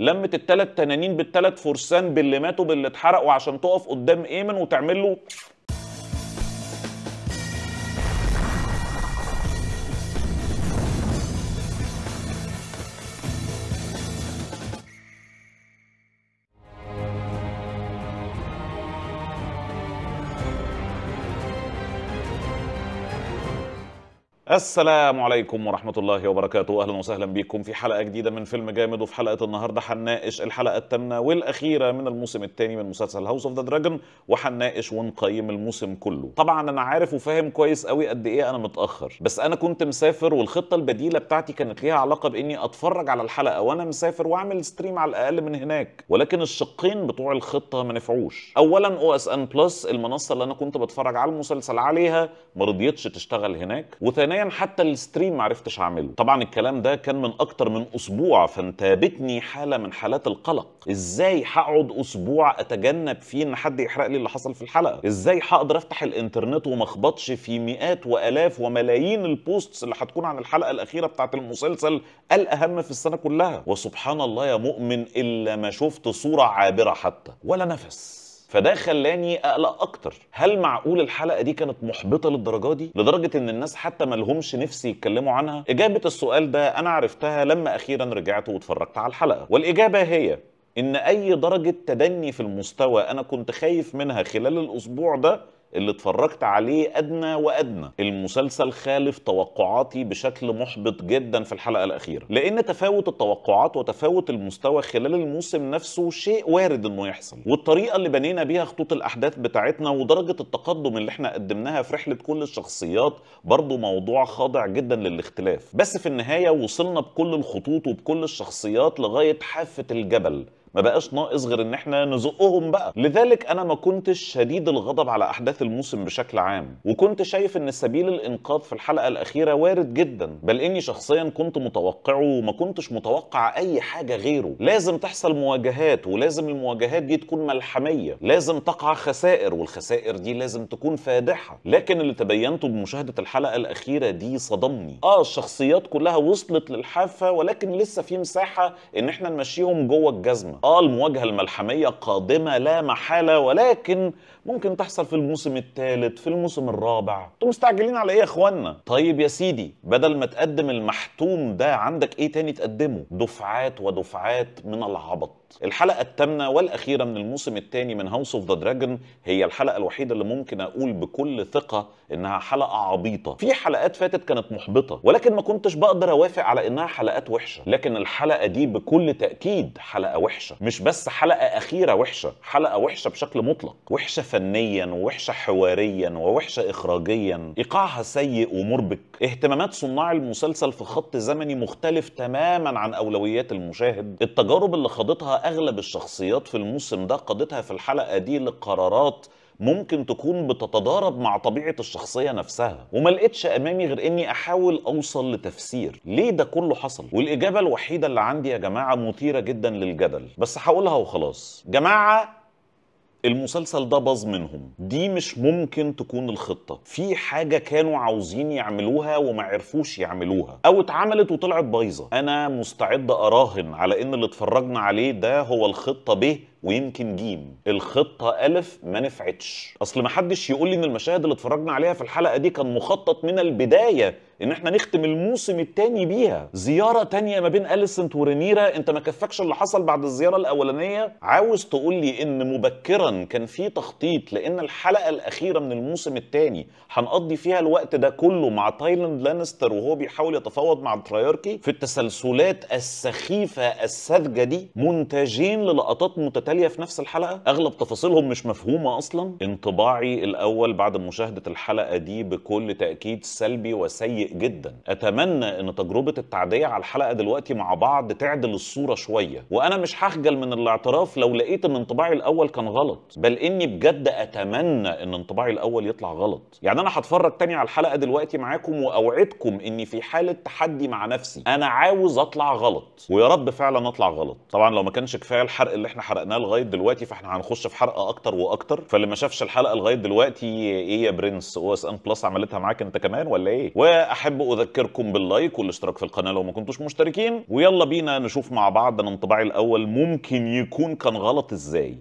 لمت التلات تنانين بالتلات فرسان باللي ماتوا باللي اتحرقوا عشان تقف قدام ايمن وتعمل له السلام عليكم ورحمة الله وبركاته أهلا وسهلا بكم في حلقة جديدة من فيلم جامد وفي حلقة النهاردة هنناقش الحلقة الثامنة والأخيرة من الموسم الثاني من مسلسل هاوس اوف ذا دراجون وهنناقش ونقيم الموسم كله طبعا أنا عارف وفاهم كويس قوي قد إيه أنا متأخر بس أنا كنت مسافر والخطة البديلة بتاعتي كانت ليها علاقة بإني أتفرج على الحلقة وأنا مسافر وأعمل ستريم على الأقل من هناك ولكن الشقين بتوع الخطة ما نفعوش أولا أو اس ان بلس المنصة اللي أنا كنت بتفرج على المسلسل عليها ما رضيتش تشتغل هناك وثانيا حتى الستريم ما عرفتش اعمله طبعا الكلام ده كان من اكتر من اسبوع فانتابتني حاله من حالات القلق ازاي هقعد اسبوع اتجنب فيه ان حد يحرق لي اللي حصل في الحلقه ازاي هقدر افتح الانترنت وما اخبطش في مئات والاف وملايين البوستس اللي هتكون عن الحلقه الاخيره بتاعه المسلسل الاهم في السنه كلها وسبحان الله يا مؤمن الا ما شفت صوره عابره حتى ولا نفس فده خلاني اقلق اكتر هل معقول الحلقه دي كانت محبطه للدرجه دي لدرجه ان الناس حتى ما لهمش نفس يتكلموا عنها اجابه السؤال ده انا عرفتها لما اخيرا رجعت واتفرجت على الحلقه والاجابه هي ان اي درجه تدني في المستوى انا كنت خايف منها خلال الاسبوع ده اللي اتفرجت عليه أدنى وأدنى المسلسل خالف توقعاتي بشكل محبط جدا في الحلقة الأخيرة لأن تفاوت التوقعات وتفاوت المستوى خلال الموسم نفسه شيء وارد إنه يحصل والطريقة اللي بنينا بيها خطوط الأحداث بتاعتنا ودرجة التقدم اللي احنا قدمناها في رحلة كل الشخصيات برضو موضوع خاضع جدا للاختلاف بس في النهاية وصلنا بكل الخطوط وبكل الشخصيات لغاية حافة الجبل ما بقاش ناقص غير ان احنا نزقهم بقى لذلك انا ما كنتش شديد الغضب على احداث الموسم بشكل عام وكنت شايف ان سبيل الانقاذ في الحلقه الاخيره وارد جدا بل اني شخصيا كنت متوقعه وما كنتش متوقع اي حاجه غيره لازم تحصل مواجهات ولازم المواجهات دي تكون ملحميه لازم تقع خسائر والخسائر دي لازم تكون فادحه لكن اللي تبينته بمشاهده الحلقه الاخيره دي صدمني اه الشخصيات كلها وصلت للحافه ولكن لسه في مساحه ان احنا نمشيهم جوه الجزمه اه المواجهة الملحمية قادمة لا محالة ولكن ممكن تحصل في الموسم الثالث في الموسم الرابع انتوا مستعجلين على ايه يا اخوانا طيب يا سيدي بدل ما تقدم المحتوم ده عندك ايه تاني تقدمه دفعات ودفعات من العبط الحلقة الثامنة والأخيرة من الموسم الثاني من هاوس اوف ذا دراجون هي الحلقة الوحيدة اللي ممكن أقول بكل ثقة إنها حلقة عبيطة في حلقات فاتت كانت محبطة ولكن ما كنتش بقدر أوافق على إنها حلقات وحشة لكن الحلقة دي بكل تأكيد حلقة وحشة مش بس حلقة أخيرة وحشة حلقة وحشة بشكل مطلق وحشة فنيا ووحشة حواريا ووحشة إخراجيا إيقاعها سيء ومربك اهتمامات صناع المسلسل في خط زمني مختلف تماما عن أولويات المشاهد التجارب اللي خاضتها اغلب الشخصيات في الموسم ده قادتها في الحلقه دي لقرارات ممكن تكون بتتضارب مع طبيعه الشخصيه نفسها وما لقيتش امامي غير اني احاول اوصل لتفسير ليه ده كله حصل والاجابه الوحيده اللي عندي يا جماعه مثيره جدا للجدل بس هقولها وخلاص جماعه المسلسل ده باظ منهم دي مش ممكن تكون الخطه في حاجه كانوا عاوزين يعملوها وما عرفوش يعملوها او اتعملت وطلعت بايظه انا مستعد اراهن على ان اللي اتفرجنا عليه ده هو الخطه ب ويمكن جيم الخطه الف ما نفعتش اصل ما حدش يقول لي ان المشاهد اللي اتفرجنا عليها في الحلقه دي كان مخطط من البدايه ان احنا نختم الموسم الثاني بيها زياره تانية ما بين اليسنت ورينيرا انت ما كفكش اللي حصل بعد الزياره الاولانيه عاوز تقول لي ان مبكرا كان في تخطيط لان الحلقه الاخيره من الموسم الثاني هنقضي فيها الوقت ده كله مع تايلاند لانستر وهو بيحاول يتفاوض مع الترياركي في التسلسلات السخيفه الساذجه دي مونتاجين للقطات متتاليه متتاليه في نفس الحلقه اغلب تفاصيلهم مش مفهومه اصلا انطباعي الاول بعد مشاهده الحلقه دي بكل تاكيد سلبي وسيء جدا اتمنى ان تجربه التعديه على الحلقه دلوقتي مع بعض تعدل الصوره شويه وانا مش هخجل من الاعتراف لو لقيت ان انطباعي الاول كان غلط بل اني بجد اتمنى ان انطباعي الاول يطلع غلط يعني انا هتفرج تاني على الحلقه دلوقتي معاكم واوعدكم اني في حاله تحدي مع نفسي انا عاوز اطلع غلط ويا رب فعلا اطلع غلط طبعا لو ما كانش كفايه الحرق اللي احنا حرقناه عملناه لغايه دلوقتي فاحنا هنخش في حرقه اكتر واكتر فاللي ما شافش الحلقه لغايه دلوقتي ايه يا برنس او اس ان بلس عملتها معاك انت كمان ولا ايه واحب اذكركم باللايك والاشتراك في القناه لو ما كنتوش مشتركين ويلا بينا نشوف مع بعض انا انطباعي الاول ممكن يكون كان غلط ازاي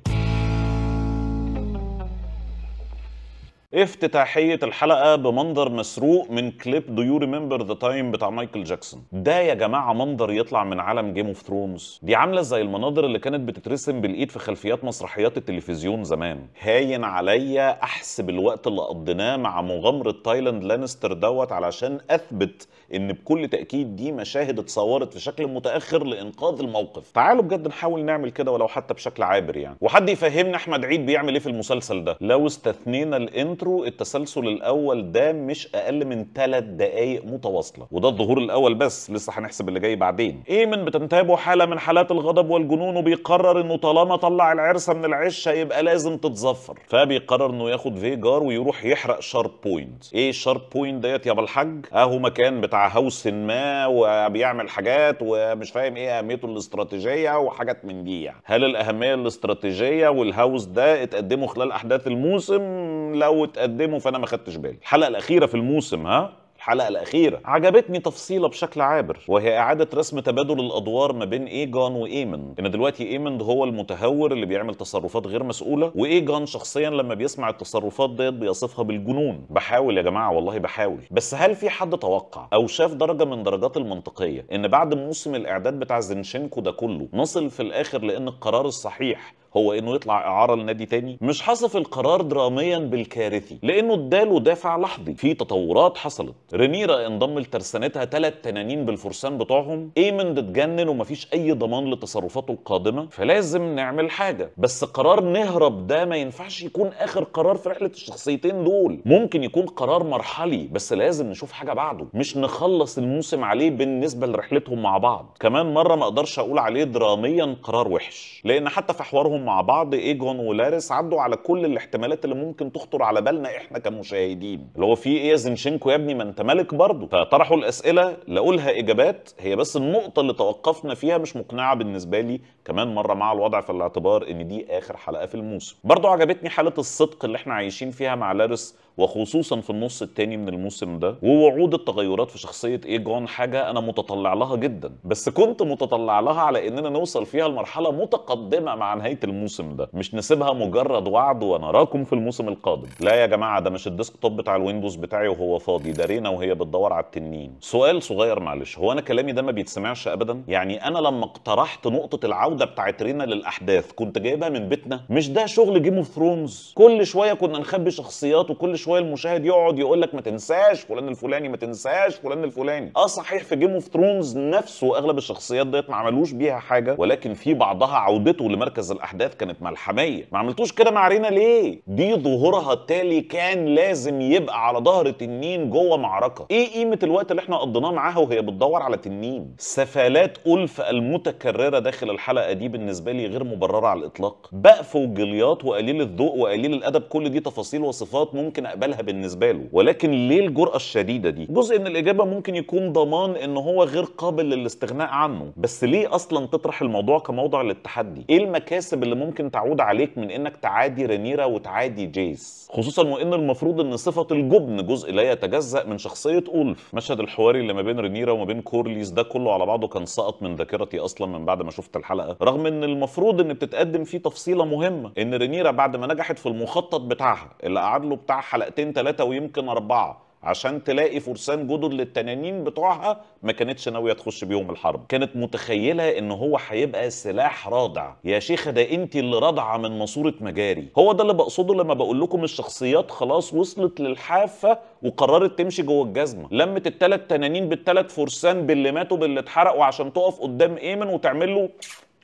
افتتاحيه الحلقه بمنظر مسروق من كليب دو يو ريمبر ذا تايم بتاع مايكل جاكسون ده يا جماعه منظر يطلع من عالم جيم اوف ثرونز دي عامله زي المناظر اللي كانت بتترسم بالايد في خلفيات مسرحيات التلفزيون زمان هاين عليا احسب الوقت اللي قضيناه مع مغامره تايلاند لانستر دوت علشان اثبت ان بكل تاكيد دي مشاهد اتصورت في شكل متاخر لانقاذ الموقف تعالوا بجد نحاول نعمل كده ولو حتى بشكل عابر يعني وحد يفهمنا احمد عيد بيعمل ايه في المسلسل ده لو استثنينا الانترو تفتكروا التسلسل الاول ده مش اقل من ثلاث دقائق متواصله وده الظهور الاول بس لسه هنحسب اللي جاي بعدين ايمن بتنتابه حاله من حالات الغضب والجنون وبيقرر انه طالما طلع العرسه من العشه يبقى لازم تتظفر فبيقرر انه ياخد فيجار ويروح يحرق شارب بوينت ايه شارب بوينت ديت يا الحاج اهو مكان بتاع هاوس ما وبيعمل حاجات ومش فاهم ايه اهميته الاستراتيجيه وحاجات من دي يعني. هل الاهميه الاستراتيجيه والهاوس ده اتقدموا خلال احداث الموسم لو تقدمه فانا ما خدتش بالي الحلقه الاخيره في الموسم ها الحلقه الاخيره عجبتني تفصيله بشكل عابر وهي اعاده رسم تبادل الادوار ما بين ايجون وايمند ان دلوقتي ايمند هو المتهور اللي بيعمل تصرفات غير مسؤوله وايجون شخصيا لما بيسمع التصرفات ديت بيصفها بالجنون بحاول يا جماعه والله بحاول بس هل في حد توقع او شاف درجه من درجات المنطقيه ان بعد موسم الاعداد بتاع زنشينكو ده كله نصل في الاخر لان القرار الصحيح هو انه يطلع اعاره لنادي تاني مش حصف القرار دراميا بالكارثي لانه اداله دافع لحظي في تطورات حصلت رينيرا انضم لترسانتها ثلاث تنانين بالفرسان بتوعهم ايمند اتجنن ومفيش اي ضمان لتصرفاته القادمه فلازم نعمل حاجه بس قرار نهرب ده ما ينفعش يكون اخر قرار في رحله الشخصيتين دول ممكن يكون قرار مرحلي بس لازم نشوف حاجه بعده مش نخلص الموسم عليه بالنسبه لرحلتهم مع بعض كمان مره ما اقدرش اقول عليه دراميا قرار وحش لان حتى في حوارهم مع بعض ايجون ولارس عدوا على كل الاحتمالات اللي ممكن تخطر على بالنا احنا كمشاهدين اللي هو في ايه يا زنشنكو يا ابني ما انت ملك برضه فطرحوا الاسئله لقوا لها اجابات هي بس النقطه اللي توقفنا فيها مش مقنعه بالنسبه لي كمان مره مع الوضع في الاعتبار ان دي اخر حلقه في الموسم برضه عجبتني حاله الصدق اللي احنا عايشين فيها مع لارس وخصوصا في النص التاني من الموسم ده ووعود التغيرات في شخصيه ايجون حاجه انا متطلع لها جدا بس كنت متطلع لها على اننا نوصل فيها لمرحله متقدمه مع نهايه الموسم ده مش نسيبها مجرد وعد ونراكم في الموسم القادم لا يا جماعه ده مش الديسك توب بتاع الويندوز بتاعي وهو فاضي ده رينا وهي بتدور على التنين سؤال صغير معلش هو انا كلامي ده ما بيتسمعش ابدا يعني انا لما اقترحت نقطه العوده بتاعت رينا للاحداث كنت جايبها من بيتنا مش ده شغل جيم اوف ثرونز كل شويه كنا نخبي شخصيات وكل شويه المشاهد يقعد يقول لك ما تنساش فلان الفلاني ما تنساش فلان الفلاني اه صحيح في جيم اوف ثرونز نفسه اغلب الشخصيات ديت ما عملوش بيها حاجه ولكن في بعضها عودته لمركز الاحداث الاحداث كانت ملحميه ما عملتوش كده مع رينا ليه دي ظهورها التالي كان لازم يبقى على ظهر تنين جوه معركه ايه قيمه الوقت اللي احنا قضيناه معاها وهي بتدور على تنين سفالات الف المتكرره داخل الحلقه دي بالنسبه لي غير مبرره على الاطلاق بقف وجليات وقليل الذوق وقليل الادب كل دي تفاصيل وصفات ممكن اقبلها بالنسبه له ولكن ليه الجرأه الشديده دي جزء من الاجابه ممكن يكون ضمان ان هو غير قابل للاستغناء عنه بس ليه اصلا تطرح الموضوع كموضع للتحدي ايه المكاسب اللي ممكن تعود عليك من انك تعادي رينيرا وتعادي جيس خصوصا وان المفروض ان صفه الجبن جزء لا يتجزا من شخصيه اولف مشهد الحواري اللي ما بين رينيرا وما بين كورليس ده كله على بعضه كان سقط من ذاكرتي اصلا من بعد ما شفت الحلقه رغم ان المفروض ان بتتقدم فيه تفصيله مهمه ان رينيرا بعد ما نجحت في المخطط بتاعها اللي قعد له بتاع حلقتين ثلاثه ويمكن اربعه عشان تلاقي فرسان جدد للتنانين بتوعها ما كانتش ناويه تخش بيهم الحرب كانت متخيله ان هو هيبقى سلاح رادع يا شيخه ده انت اللي رادعه من ماسوره مجاري هو ده اللي بقصده لما بقول لكم الشخصيات خلاص وصلت للحافه وقررت تمشي جوه الجزمه لمت التلات تنانين بالتلات فرسان باللي ماتوا باللي اتحرقوا عشان تقف قدام ايمن وتعمل له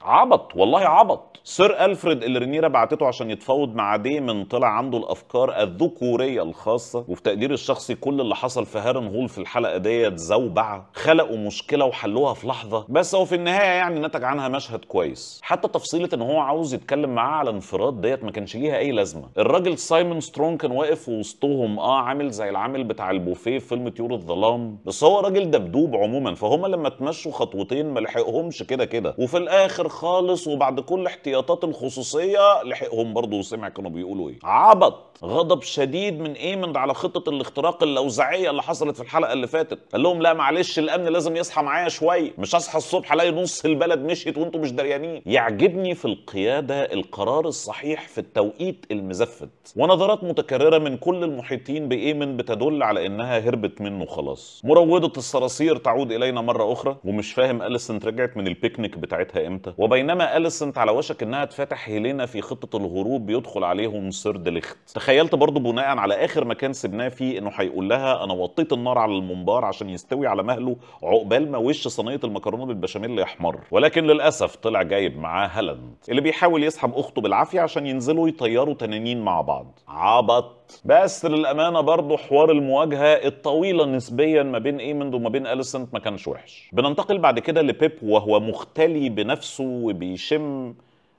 عبط والله عبط سير الفريد اللي رينيرا بعتته عشان يتفاوض مع ديمن طلع عنده الافكار الذكوريه الخاصه وفي تقديري الشخصي كل اللي حصل في هارن هول في الحلقه ديت زوبعه خلقوا مشكله وحلوها في لحظه بس هو في النهايه يعني نتج عنها مشهد كويس حتى تفصيله ان هو عاوز يتكلم معاه على انفراد ديت ما كانش ليها اي لازمه الراجل سايمون سترونج كان واقف وسطهم اه عامل زي العامل بتاع البوفيه في فيلم طيور الظلام بس هو راجل دبدوب عموما فهم لما تمشوا خطوتين ما لحقهمش كده كده وفي الاخر خالص وبعد كل احتياطات الخصوصيه لحقهم برضه وسمع كانوا بيقولوا ايه عبط غضب شديد من ايمن على خطه الاختراق اللوزعيه اللي حصلت في الحلقه اللي فاتت قال لهم لا معلش الامن لازم يصحى معايا شويه مش هصحى الصبح الاقي نص البلد مشيت وانتم مش دريانين يعجبني في القياده القرار الصحيح في التوقيت المزفت ونظرات متكرره من كل المحيطين بايمن بتدل على انها هربت منه خلاص مروضه الصراصير تعود الينا مره اخرى ومش فاهم اليسنت رجعت من البيكنيك بتاعتها امتى وبينما اليسنت على وشك انها تفتح هيلينا في خطه الهروب بيدخل عليهم سير ليخت تخيلت برضو بناء على اخر مكان سبناه فيه انه هيقول لها انا وطيت النار على المنبار عشان يستوي على مهله عقبال ما وش صينيه المكرونه بالبشاميل يحمر ولكن للاسف طلع جايب معاه هالاند اللي بيحاول يسحب اخته بالعافيه عشان ينزلوا يطيروا تنانين مع بعض عبط بس للامانه برضه حوار المواجهه الطويله نسبيا ما بين ايمند وما بين اليسنت ما كانش وحش بننتقل بعد كده لبيب وهو مختلي بنفسه وبيشم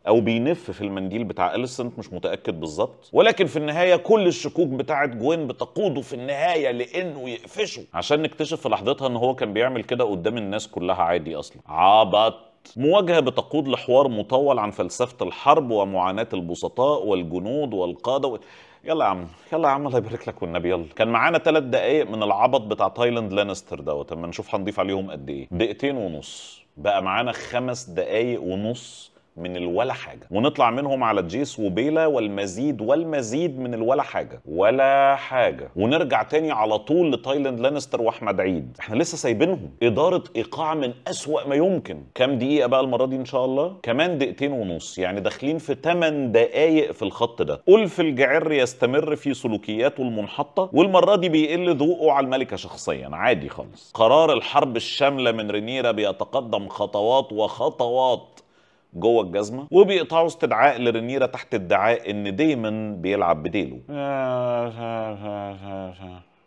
او بينف في المنديل بتاع اليسنت مش متاكد بالظبط ولكن في النهايه كل الشكوك بتاعه جوين بتقوده في النهايه لانه يقفشه عشان نكتشف في لحظتها ان هو كان بيعمل كده قدام الناس كلها عادي اصلا عبط مواجهة بتقود لحوار مطول عن فلسفة الحرب ومعاناة البسطاء والجنود والقادة و... يلا يا عم يلا يا عم الله يبارك لك والنبي يلا كان معانا ثلاث دقائق من العبط بتاع تايلاند لانستر دوت اما نشوف هنضيف عليهم قد ايه دقيقتين ونص بقى معانا خمس دقايق ونص من الولا حاجه ونطلع منهم على جيس وبيلا والمزيد والمزيد من الولا حاجه ولا حاجه ونرجع تاني على طول لتايلاند لانستر واحمد عيد احنا لسه سايبينهم اداره ايقاع من اسوا ما يمكن كام دقيقه بقى المره دي ان شاء الله كمان دقيقتين ونص يعني داخلين في 8 دقائق في الخط ده ألف الجعر يستمر في سلوكياته المنحطه والمره دي بيقل ذوقه على الملكه شخصيا عادي خالص قرار الحرب الشامله من رينيرا بيتقدم خطوات وخطوات جوه الجزمه وبيقطعوا استدعاء لرينيرا تحت ادعاء ان دايما بيلعب بديله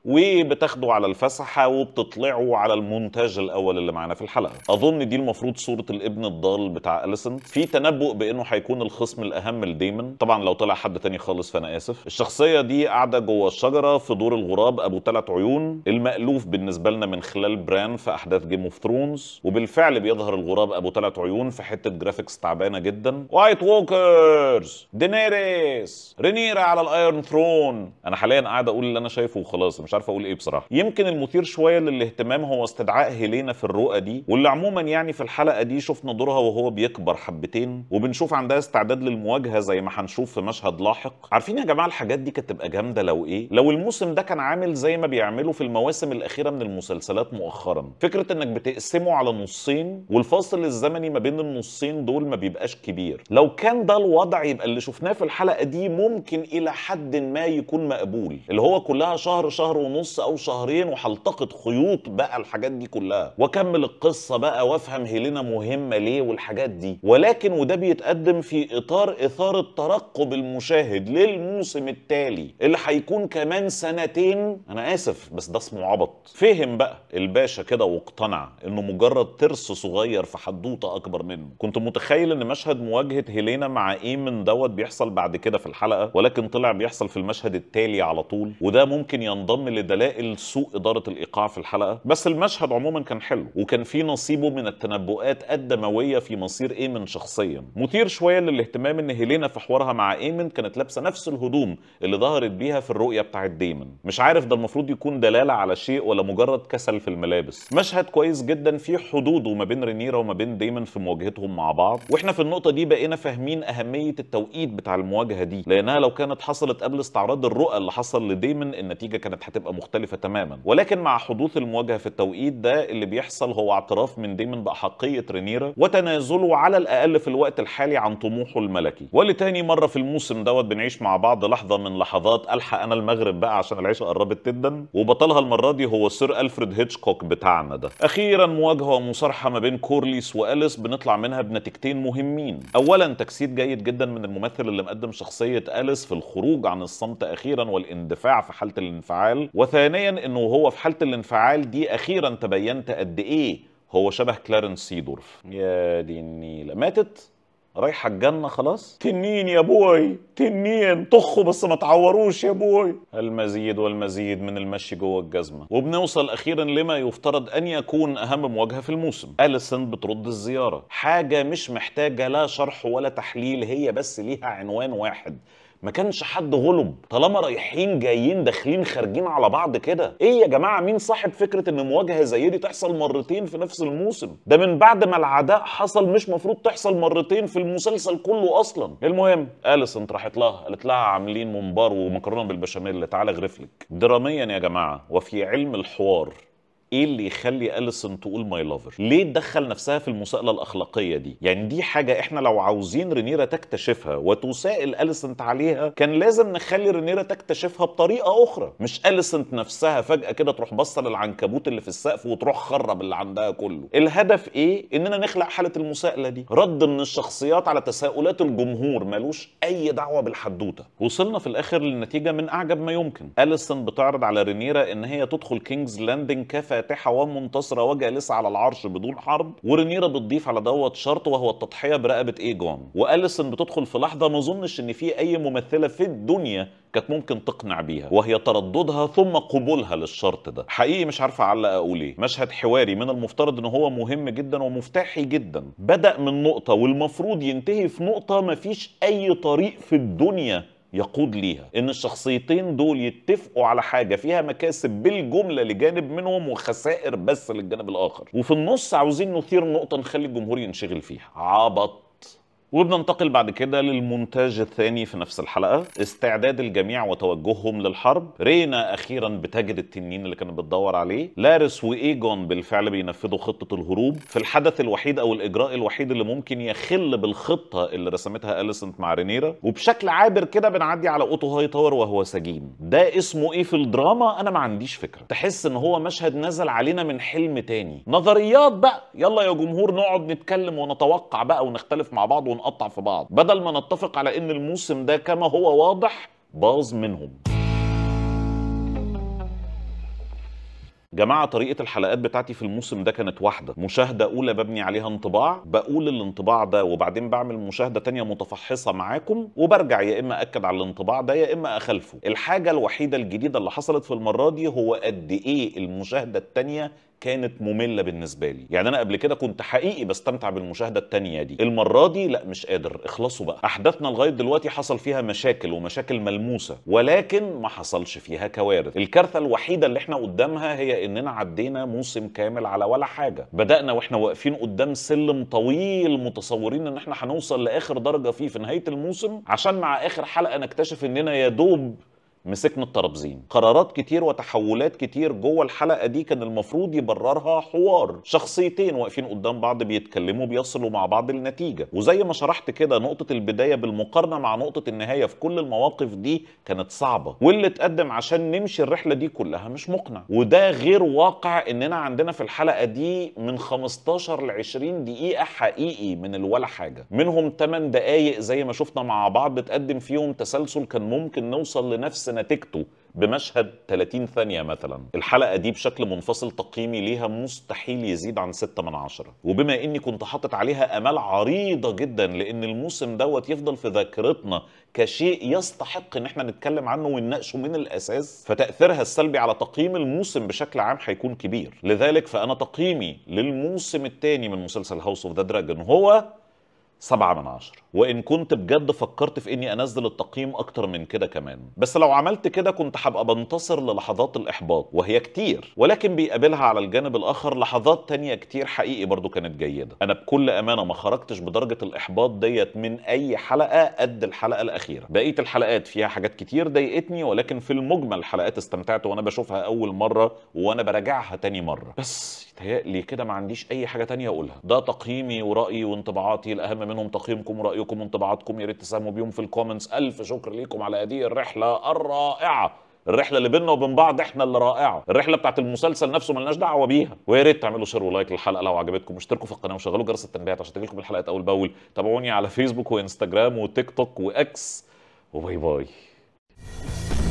وبتاخدوا على الفسحه وبتطلعوا على المونتاج الاول اللي معانا في الحلقه اظن دي المفروض صوره الابن الضال بتاع اليسنت في تنبؤ بانه هيكون الخصم الاهم لديمون طبعا لو طلع حد تاني خالص فانا اسف الشخصيه دي قاعده جوه الشجره في دور الغراب ابو ثلاث عيون المالوف بالنسبه لنا من خلال بران في احداث جيم اوف ثرونز وبالفعل بيظهر الغراب ابو ثلاث عيون في حته جرافيكس تعبانه جدا وايت ووكرز دينيريس رينيرا على الايرون ثرون انا حاليا قاعد اقول اللي انا شايفه وخلاص مش عارف اقول ايه بصراحه يمكن المثير شويه للاهتمام هو استدعاء هيلينا في الرؤى دي واللي عموما يعني في الحلقه دي شفنا دورها وهو بيكبر حبتين وبنشوف عندها استعداد للمواجهه زي ما هنشوف في مشهد لاحق عارفين يا جماعه الحاجات دي كانت تبقى جامده لو ايه لو الموسم ده كان عامل زي ما بيعملوا في المواسم الاخيره من المسلسلات مؤخرا فكره انك بتقسمه على نصين والفاصل الزمني ما بين النصين دول ما بيبقاش كبير لو كان ده الوضع يبقى اللي شفناه في الحلقه دي ممكن الى حد ما يكون مقبول اللي هو كلها شهر شهر ونص او شهرين وهلتقط خيوط بقى الحاجات دي كلها واكمل القصه بقى وافهم هيلينا مهمه ليه والحاجات دي ولكن وده بيتقدم في اطار اثاره ترقب المشاهد للموسم التالي اللي هيكون كمان سنتين انا اسف بس ده اسمه عبط فهم بقى الباشا كده واقتنع انه مجرد ترس صغير في حدوته اكبر منه كنت متخيل ان مشهد مواجهه هيلينا مع ايه من دوت بيحصل بعد كده في الحلقه ولكن طلع بيحصل في المشهد التالي على طول وده ممكن ينضم اهم لدلائل سوء اداره الايقاع في الحلقه بس المشهد عموما كان حلو وكان في نصيبه من التنبؤات الدمويه في مصير ايمن شخصيا مثير شويه للاهتمام ان هيلينا في حوارها مع ايمن كانت لابسه نفس الهدوم اللي ظهرت بيها في الرؤيه بتاعت ديمن مش عارف ده المفروض يكون دلاله على شيء ولا مجرد كسل في الملابس مشهد كويس جدا في حدوده ما بين رينيرا وما بين ديمن في مواجهتهم مع بعض واحنا في النقطه دي بقينا فاهمين اهميه التوقيت بتاع المواجهه دي لانها لو كانت حصلت قبل استعراض الرؤى اللي حصل لديمن النتيجه كانت هتبقى مختلفه تماما ولكن مع حدوث المواجهه في التوقيت ده اللي بيحصل هو اعتراف من ديمون باحقيه رينيرا وتنازله على الاقل في الوقت الحالي عن طموحه الملكي ولتاني مره في الموسم دوت بنعيش مع بعض لحظه من لحظات الحق انا المغرب بقى عشان العيشة قربت جدا وبطلها المره دي هو سير الفريد هيتشكوك بتاعنا ده اخيرا مواجهه ومصارحه ما بين كورليس واليس بنطلع منها بنتيجتين مهمين اولا تجسيد جيد جدا من الممثل اللي مقدم شخصيه اليس في الخروج عن الصمت اخيرا والاندفاع في حاله الانفعال وثانيا انه هو في حاله الانفعال دي اخيرا تبينت قد ايه هو شبه كلارنس سيدورف يا دي النيله ماتت رايحه الجنه خلاص تنين يا بوي تنين طخوا بس ما تعوروش يا بوي المزيد والمزيد من المشي جوه الجزمه وبنوصل اخيرا لما يفترض ان يكون اهم مواجهه في الموسم اليسن بترد الزياره حاجه مش محتاجه لا شرح ولا تحليل هي بس ليها عنوان واحد ما كانش حد غلب طالما رايحين جايين داخلين خارجين على بعض كده ايه يا جماعه مين صاحب فكره ان مواجهه زي دي تحصل مرتين في نفس الموسم ده من بعد ما العداء حصل مش مفروض تحصل مرتين في المسلسل كله اصلا المهم اليسنت راحت لها قالت لها عاملين ممبار ومكرونه بالبشاميل تعالى غرفلك دراميا يا جماعه وفي علم الحوار ايه اللي يخلي اليسون تقول ماي لافر ليه تدخل نفسها في المساءله الاخلاقيه دي يعني دي حاجه احنا لو عاوزين رينيرا تكتشفها وتسائل اليسنت عليها كان لازم نخلي رينيرا تكتشفها بطريقه اخرى مش اليسنت نفسها فجاه كده تروح باصه للعنكبوت اللي في السقف وتروح خرب اللي عندها كله الهدف ايه اننا نخلق حاله المساءله دي رد من الشخصيات على تساؤلات الجمهور ملوش اي دعوه بالحدوته وصلنا في الاخر للنتيجه من اعجب ما يمكن اليسون بتعرض على رينيرا ان هي تدخل كينجز لاندنج كفا فاتحة ومنتصرة وجالسة على العرش بدون حرب ورينيرا بتضيف على دوت شرط وهو التضحية برقبة ايجون واليسن بتدخل في لحظة ما ظنش ان في اي ممثلة في الدنيا كانت ممكن تقنع بيها وهي ترددها ثم قبولها للشرط ده حقيقي مش عارف اعلق اقول ايه مشهد حواري من المفترض ان هو مهم جدا ومفتاحي جدا بدا من نقطه والمفروض ينتهي في نقطه مفيش اي طريق في الدنيا يقود ليها ان الشخصيتين دول يتفقوا على حاجه فيها مكاسب بالجمله لجانب منهم وخسائر بس للجانب الاخر وفي النص عاوزين نثير نقطه نخلي الجمهور ينشغل فيها عبط وبننتقل بعد كده للمونتاج الثاني في نفس الحلقة استعداد الجميع وتوجههم للحرب رينا أخيرا بتجد التنين اللي كانت بتدور عليه لارس وإيجون بالفعل بينفذوا خطة الهروب في الحدث الوحيد أو الإجراء الوحيد اللي ممكن يخل بالخطة اللي رسمتها أليسنت مع رينيرا وبشكل عابر كده بنعدي على أوتو هاي تاور وهو سجين ده اسمه إيه في الدراما أنا ما عنديش فكرة تحس إن هو مشهد نزل علينا من حلم تاني نظريات بقى يلا يا جمهور نقعد نتكلم ونتوقع بقى ونختلف مع بعض ون نقطع في بعض بدل ما نتفق على ان الموسم ده كما هو واضح باظ منهم جماعة طريقة الحلقات بتاعتي في الموسم ده كانت واحدة مشاهدة أولى ببني عليها انطباع بقول الانطباع ده وبعدين بعمل مشاهدة تانية متفحصة معاكم وبرجع يا إما أكد على الانطباع ده يا إما أخلفه الحاجة الوحيدة الجديدة اللي حصلت في المرة دي هو قد إيه المشاهدة التانية كانت ممله بالنسبه لي يعني انا قبل كده كنت حقيقي بستمتع بالمشاهده التانية دي المره دي لا مش قادر اخلصوا بقى احداثنا لغايه دلوقتي حصل فيها مشاكل ومشاكل ملموسه ولكن ما حصلش فيها كوارث الكارثه الوحيده اللي احنا قدامها هي اننا عدينا موسم كامل على ولا حاجه بدانا واحنا واقفين قدام سلم طويل متصورين ان احنا هنوصل لاخر درجه فيه في نهايه الموسم عشان مع اخر حلقه نكتشف اننا يا دوب مسكنا الترابزين قرارات كتير وتحولات كتير جوه الحلقه دي كان المفروض يبررها حوار شخصيتين واقفين قدام بعض بيتكلموا بيصلوا مع بعض النتيجه وزي ما شرحت كده نقطه البدايه بالمقارنه مع نقطه النهايه في كل المواقف دي كانت صعبه واللي اتقدم عشان نمشي الرحله دي كلها مش مقنع وده غير واقع اننا عندنا في الحلقه دي من 15 ل 20 دقيقه حقيقي من الولا حاجه منهم 8 دقائق زي ما شفنا مع بعض اتقدم فيهم تسلسل كان ممكن نوصل لنفس نتيجته بمشهد 30 ثانية مثلا الحلقة دي بشكل منفصل تقييمي ليها مستحيل يزيد عن 6 من عشرة وبما اني كنت حاطط عليها امال عريضة جدا لان الموسم دوت يفضل في ذاكرتنا كشيء يستحق ان احنا نتكلم عنه ونناقشه من الاساس فتأثيرها السلبي على تقييم الموسم بشكل عام هيكون كبير لذلك فانا تقييمي للموسم الثاني من مسلسل هاوس اوف ذا دراجون هو سبعة من عشرة وإن كنت بجد فكرت في إني أنزل التقييم أكتر من كده كمان بس لو عملت كده كنت هبقى بنتصر للحظات الإحباط وهي كتير ولكن بيقابلها على الجانب الآخر لحظات تانية كتير حقيقي برضو كانت جيدة أنا بكل أمانة ما خرجتش بدرجة الإحباط ديت من أي حلقة قد الحلقة الأخيرة بقية الحلقات فيها حاجات كتير ضايقتني ولكن في المجمل الحلقات استمتعت وأنا بشوفها أول مرة وأنا براجعها تاني مرة بس يتهيألي كده ما عنديش أي حاجة تانية أقولها ده تقييمي ورأيي وانطباعاتي الأهم منهم تقييمكم ورايكم وانطباعاتكم يا ريت تساهموا بيهم في الكومنتس الف شكر ليكم على هذه الرحله الرائعه الرحله اللي بينا وبين بعض احنا اللي رائعه الرحله بتاعت المسلسل نفسه ملناش دعوه بيها ويا ريت تعملوا شير ولايك للحلقه لو عجبتكم واشتركوا في القناه وشغلوا جرس التنبيهات عشان تجيلكم الحلقات اول باول تابعوني على فيسبوك وانستجرام وتيك توك واكس وباي باي